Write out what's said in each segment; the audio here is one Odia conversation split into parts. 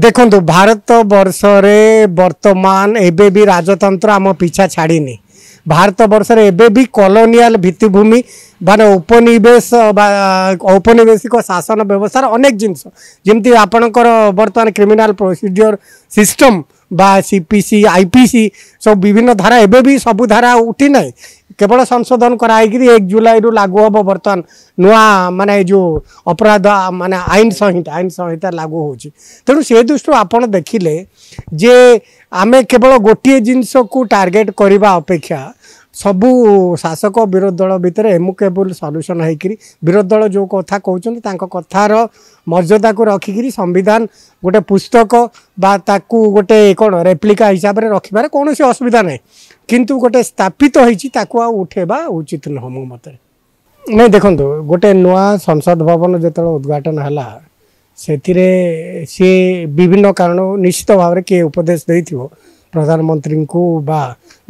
ଦେଖନ୍ତୁ ଭାରତ ବର୍ଷରେ ବର୍ତ୍ତମାନ ଏବେ ବି ରାଜତନ୍ତ୍ର ଆମ ପିଛା ଛାଡ଼ିନି ଭାରତ ବର୍ଷରେ ଏବେ ବି କଲୋନିଆଲ ଭିତ୍ତିଭୂମି ମାନେ ଉପନିବେଶ ବା ଔପନିବେଶିକ ଶାସନ ବ୍ୟବସ୍ଥାର ଅନେକ ଜିନିଷ ଯେମିତି ଆପଣଙ୍କର ବର୍ତ୍ତମାନ କ୍ରିମିନାଲ ପ୍ରୋସିଡ଼ିଓର ସିଷ୍ଟମ୍ বা সিপিসি আইপিসি সব বিভিন্ন ধারা এবে বি সবু ধারা উঠি নাই কেবল সংশোধন করা হয়েকি এক জুলাই রু লাগু হব বর্তমান নূয়া মানে এই যে অপরাধ মানে আইন সংহিতা আইন সংহিতা লাগু হচ্ছে তেমন সে দৃষ্টি আপনার দেখলে যে আমি কেবল গোটিয়ে জিনিসকে টার্গেট করা অপেক্ষা ସବୁ ଶାସକ ବିରୋଧୀ ଦଳ ଭିତରେ ଏମୁକେବୁଲ୍ ସଲ୍ୟୁସନ୍ ହୋଇକରି ବିରୋଧୀ ଦଳ ଯେଉଁ କଥା କହୁଛନ୍ତି ତାଙ୍କ କଥାର ମର୍ଯ୍ୟାଦାକୁ ରଖିକରି ସମ୍ବିଧାନ ଗୋଟେ ପୁସ୍ତକ ବା ତାକୁ ଗୋଟେ କ'ଣ ରେପ୍ଲିକା ହିସାବରେ ରଖିବାରେ କୌଣସି ଅସୁବିଧା ନାହିଁ କିନ୍ତୁ ଗୋଟେ ସ୍ଥାପିତ ହୋଇଛି ତାକୁ ଆଉ ଉଠାଇବା ଉଚିତ ନୁହଁ ମୋ ମତରେ ନାଇଁ ଦେଖନ୍ତୁ ଗୋଟେ ନୂଆ ସଂସଦ ଭବନ ଯେତେବେଳେ ଉଦ୍ଘାଟନ ହେଲା ସେଥିରେ ସିଏ ବିଭିନ୍ନ କାରଣ ନିଶ୍ଚିତ ଭାବରେ କିଏ ଉପଦେଶ ଦେଇଥିବ ପ୍ରଧାନମନ୍ତ୍ରୀଙ୍କୁ ବା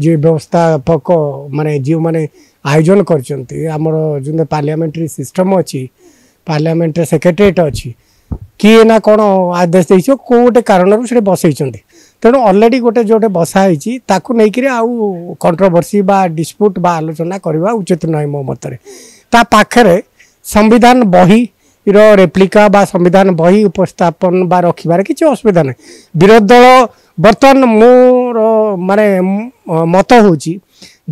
ଯିଏ ବ୍ୟବସ୍ଥାପକ ମାନେ ଯେଉଁମାନେ ଆୟୋଜନ କରିଛନ୍ତି ଆମର ଯେଉଁ ପାର୍ଲିଆମେଣ୍ଟାରୀ ସିଷ୍ଟମ୍ ଅଛି ପାର୍ଲିଆମେଣ୍ଟରେ ସେକ୍ରେଟେରିଏଟ୍ ଅଛି କିଏ ନା କ'ଣ ଆଦେଶ ଦେଇଛି କେଉଁ ଗୋଟେ କାରଣରୁ ସେଠି ବସେଇଛନ୍ତି ତେଣୁ ଅଲରେଡ଼ି ଗୋଟେ ଯେଉଁଟେ ବସା ହେଇଛି ତାକୁ ନେଇକିରି ଆଉ କଣ୍ଟ୍ରୋଭର୍ସି ବା ଡିସ୍ପ୍ୟୁଟ୍ ବା ଆଲୋଚନା କରିବା ଉଚିତ ନୁହେଁ ମୋ ମତରେ ତା ପାଖରେ ସମ୍ବିଧାନ ବହି र बा संविधान बही उपस्थापन बा किछ असुविधा नै विरोध दल माने मत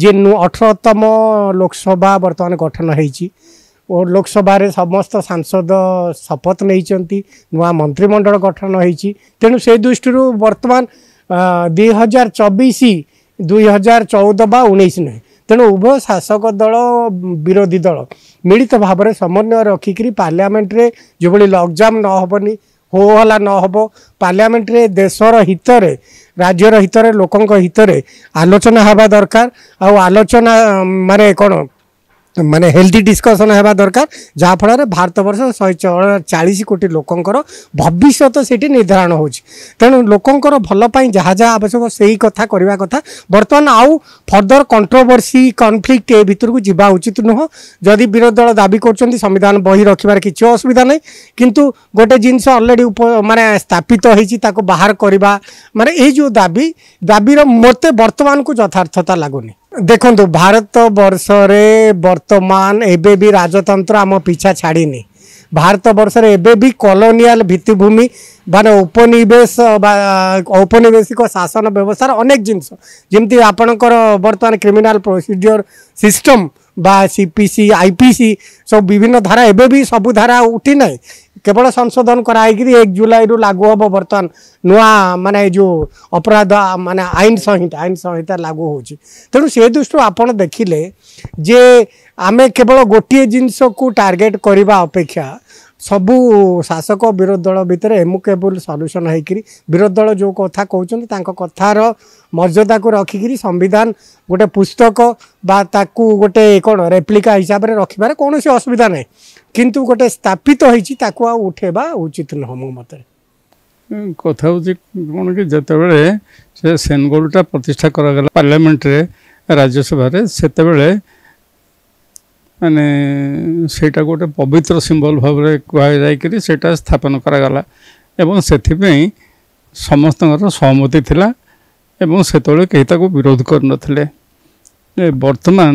18 तम लोकसभा वर्तमान गठन ओ लोकसभा समस्त सांसद शपथ नै नत्रिमण्डल गठन है तेणु सृष्टिरू बर्तन दुई हजार दृष्टिरु वर्तमान 2024 2014 बा 19 नै ତେଣୁ ଉଭୟ ଶାସକ ଦଳ ବିରୋଧୀ ଦଳ ମିଳିତ ଭାବରେ ସମନ୍ୱୟ ରଖିକିରି ପାର୍ଲାମେଣ୍ଟରେ ଯେଉଁଭଳି ଲକ୍ଜାମ୍ ନ ହେବନି ହୋ ହଲା ନ ହେବ ପାର୍ଲିଆମେଣ୍ଟରେ ଦେଶର ହିତରେ ରାଜ୍ୟର ହିତରେ ଲୋକଙ୍କ ହିତରେ ଆଲୋଚନା ହେବା ଦରକାର ଆଉ ଆଲୋଚନା ମାନେ କ'ଣ মানে ହେଲ୍ଦି ଡିସ୍କସନ୍ ହେବା ଦରକାର ଯାହାଫଳରେ ଭାରତବର୍ଷ ଶହେ ଚାଳିଶ କୋଟି ଲୋକଙ୍କର ଭବିଷ୍ୟତ ସେଠି ନିର୍ଦ୍ଧାରଣ ହେଉଛି ତେଣୁ ଲୋକଙ୍କର ଭଲ ପାଇଁ ଯାହା ଯାହା ଆବଶ୍ୟକ ସେଇ କଥା କରିବା କଥା ବର୍ତ୍ତମାନ ଆଉ ଫର୍ଦର କଣ୍ଟ୍ରୋଭର୍ସି କନଫ୍ଲିକ୍ଟ ଏ ଭିତରକୁ ଯିବା ଉଚିତ ନୁହଁ ଯଦି ବିରୋଧୀ ଦଳ ଦାବି କରୁଛନ୍ତି ସମ୍ବିଧାନ ବହି ରଖିବାର କିଛି ଅସୁବିଧା ନାହିଁ କିନ୍ତୁ ଗୋଟେ ଜିନିଷ ଅଲରେଡ଼ି ମାନେ ସ୍ଥାପିତ ହେଇଛି ତାକୁ ବାହାର କରିବା ମାନେ ଏଇ ଯେଉଁ ଦାବି ଦାବିର ମୋତେ ବର୍ତ୍ତମାନକୁ ଯଥାର୍ଥତା ଲାଗୁନି ଦେଖନ୍ତୁ ଭାରତବର୍ଷରେ ବର୍ତ୍ତମାନ ଏବେ ବି ରାଜତନ୍ତ୍ର ଆମ ପିଛା ଛାଡ଼ିନି ଭାରତବର୍ଷରେ ଏବେ ବି କଲୋନିଆଲ ଭିତ୍ତିଭୂମି ମାନେ ଉପନିବେଶ ବା ଔପନିବେଶିକ ଶାସନ ବ୍ୟବସ୍ଥାର ଅନେକ ଜିନିଷ ଯେମିତି ଆପଣଙ୍କର ବର୍ତ୍ତମାନ କ୍ରିମିନାଲ ପ୍ରୋସିଡ଼ିଓର ସିଷ୍ଟମ বা সিপিসি আইপিসি সব বিভিন্ন ধারা এবে বি সবু ধারা উঠি নাই কেবল সংশোধন করা হয়েকি এক জুলাইরু লাগু হব বর্তমান নূয়া মানে এই যে অপরাধ মানে আইন সংহিতা আইন সংহিতা লাগু হচ্ছে তেমন সে দৃষ্টি আপনার দেখলে যে আমি কেবল গোটিয়ে জিনিসকে টার্গেট করা অপেক্ষা ସବୁ ଶାସକ ବିରୋଧୀ ଦଳ ଭିତରେ ଏମୁକେବୁଲ୍ ସଲ୍ୟୁସନ୍ ହୋଇକରି ବିରୋଧୀ ଦଳ ଯେଉଁ କଥା କହୁଛନ୍ତି ତାଙ୍କ କଥାର ମର୍ଯ୍ୟାଦାକୁ ରଖିକିରି ସମ୍ବିଧାନ ଗୋଟେ ପୁସ୍ତକ ବା ତାକୁ ଗୋଟେ କ'ଣ ରେପ୍ଲିକା ହିସାବରେ ରଖିବାରେ କୌଣସି ଅସୁବିଧା ନାହିଁ କିନ୍ତୁ ଗୋଟେ ସ୍ଥାପିତ ହେଇଛି ତାକୁ ଆଉ ଉଠେଇବା ଉଚିତ ନୁହଁ ମୋ ମତରେ କଥା ହେଉଛି କ'ଣ କି ଯେତେବେଳେ ସେ ସେନଗୋଲଟା ପ୍ରତିଷ୍ଠା କରାଗଲା ପାର୍ଲାମେଣ୍ଟରେ ରାଜ୍ୟସଭାରେ ସେତେବେଳେ ମାନେ ସେଇଟା ଗୋଟେ ପବିତ୍ର ସିମ୍ବଲ ଭାବରେ କୁହାଯାଇକରି ସେଇଟା ସ୍ଥାପନ କରାଗଲା ଏବଂ ସେଥିପାଇଁ ସମସ୍ତଙ୍କର ସହମତି ଥିଲା ଏବଂ ସେତେବେଳେ କେହି ତାକୁ ବିରୋଧ କରିନଥିଲେ ବର୍ତ୍ତମାନ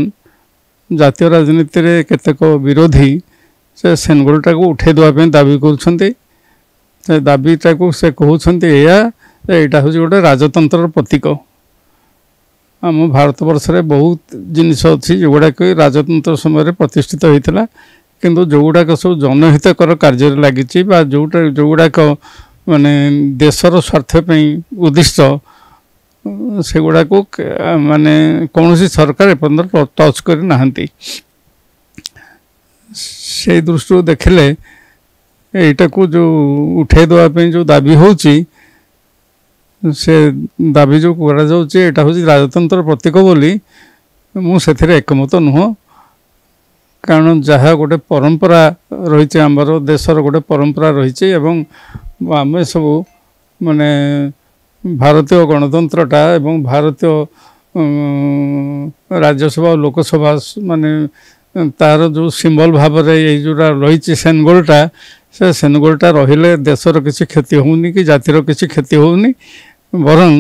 ଜାତୀୟ ରାଜନୀତିରେ କେତେକ ବିରୋଧୀ ସେ ସେନଗୁଡ଼ିଟାକୁ ଉଠାଇ ଦେବା ପାଇଁ ଦାବି କରୁଛନ୍ତି ସେ ଦାବିଟାକୁ ସେ କହୁଛନ୍ତି ଏହା ଏଇଟା ହେଉଛି ଗୋଟେ ରାଜତନ୍ତ୍ରର ପ୍ରତୀକ ଆମ ଭାରତବର୍ଷରେ ବହୁତ ଜିନିଷ ଅଛି ଯେଉଁଗୁଡ଼ାକ ରାଜତନ୍ତ୍ର ସମୟରେ ପ୍ରତିଷ୍ଠିତ ହୋଇଥିଲା କିନ୍ତୁ ଯେଉଁଗୁଡ଼ାକ ସବୁ ଜନହିତକର କାର୍ଯ୍ୟରେ ଲାଗିଛି ବା ଯେଉଁଟା ଯେଉଁଗୁଡ଼ାକ ମାନେ ଦେଶର ସ୍ୱାର୍ଥ ପାଇଁ ଉଦ୍ଦିଷ୍ଟ ସେଗୁଡ଼ାକୁ ମାନେ କୌଣସି ସରକାର ଏପର୍ଯ୍ୟନ୍ତ ଟଚ୍ କରିନାହାନ୍ତି ସେଇ ଦୃଷ୍ଟିରୁ ଦେଖିଲେ ଏଇଟାକୁ ଯେଉଁ ଉଠାଇ ଦେବା ପାଇଁ ଯେଉଁ ଦାବି ହେଉଛି ସେ ଦାବି ଯେଉଁ କରାଯାଉଛି ଏଇଟା ହେଉଛି ରାଜତନ୍ତ୍ର ପ୍ରତୀକ ବୋଲି ମୁଁ ସେଥିରେ ଏକମତ ନୁହଁ କାରଣ ଯାହା ଗୋଟେ ପରମ୍ପରା ରହିଛି ଆମର ଦେଶର ଗୋଟେ ପରମ୍ପରା ରହିଛି ଏବଂ ଆମେ ସବୁ ମାନେ ଭାରତୀୟ ଗଣତନ୍ତ୍ରଟା ଏବଂ ଭାରତୀୟ ରାଜ୍ୟସଭା ଓ ଲୋକସଭା ମାନେ ତାର ଯେଉଁ ସିମ୍ବଲ ଭାବରେ ଏଇ ଯେଉଁଟା ରହିଛି ସେନଗୋଲଟା ସେ ସେନଗୋଲଟା ରହିଲେ ଦେଶର କିଛି କ୍ଷତି ହେଉନି କି ଜାତିର କିଛି କ୍ଷତି ହେଉନି ବରଂ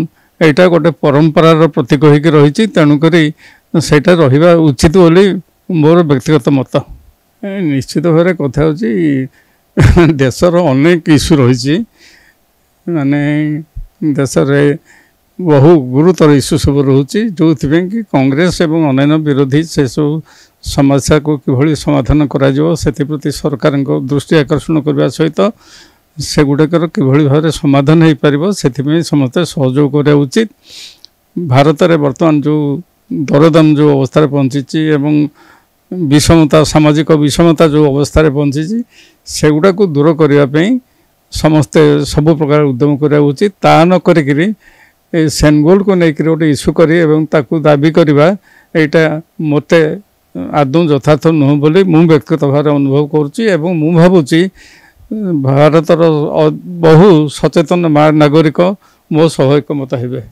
ଏଇଟା ଗୋଟେ ପରମ୍ପରାର ପ୍ରତୀକ ହୋଇକି ରହିଛି ତେଣୁକରି ସେଇଟା ରହିବା ଉଚିତ ବୋଲି ମୋର ବ୍ୟକ୍ତିଗତ ମତ ନିଶ୍ଚିତ ଭାବରେ କଥା ହେଉଛି ଦେଶର ଅନେକ ଇସ୍ୟୁ ରହିଛି ମାନେ ଦେଶରେ ବହୁ ଗୁରୁତର ଇସ୍ୟୁ ସବୁ ରହୁଛି ଯେଉଁଥିପାଇଁ କି କଂଗ୍ରେସ ଏବଂ ଅନ୍ୟାନ୍ୟ ବିରୋଧୀ ସେସବୁ ସମସ୍ୟାକୁ କିଭଳି ସମାଧାନ କରାଯିବ ସେଥିପ୍ରତି ସରକାରଙ୍କ ଦୃଷ୍ଟି ଆକର୍ଷଣ କରିବା ସହିତ ସେଗୁଡ଼ିକର କିଭଳି ଭାବରେ ସମାଧାନ ହୋଇପାରିବ ସେଥିପାଇଁ ସମସ୍ତେ ସହଯୋଗ କରିବା ଉଚିତ ଭାରତରେ ବର୍ତ୍ତମାନ ଯେଉଁ ଦରଦାମ ଯେଉଁ ଅବସ୍ଥାରେ ପହଞ୍ଚିଛି ଏବଂ ବିଷମତା ସାମାଜିକ ବିଷମତା ଯେଉଁ ଅବସ୍ଥାରେ ପହଞ୍ଚିଛି ସେଗୁଡ଼ାକୁ ଦୂର କରିବା ପାଇଁ ସମସ୍ତେ ସବୁ ପ୍ରକାର ଉଦ୍ୟମ କରିବା ଉଚିତ ତାହା ନ କରିକିରି ଏ ସେନ୍ଗୋଲ୍ଡକୁ ନେଇକରି ଗୋଟେ ଇସ୍ୟୁ କରି ଏବଂ ତାକୁ ଦାବି କରିବା ଏଇଟା ମୋତେ ଆଦୌ ଯଥାର୍ଥ ନୁହଁ ବୋଲି ମୁଁ ବ୍ୟକ୍ତିଗତ ଭାବରେ ଅନୁଭବ କରୁଛି ଏବଂ ମୁଁ ଭାବୁଛି ଭାରତର ବହୁ ସଚେତନ ନାଗରିକ ମୋ ସହାୟକ ମତ ହେବେ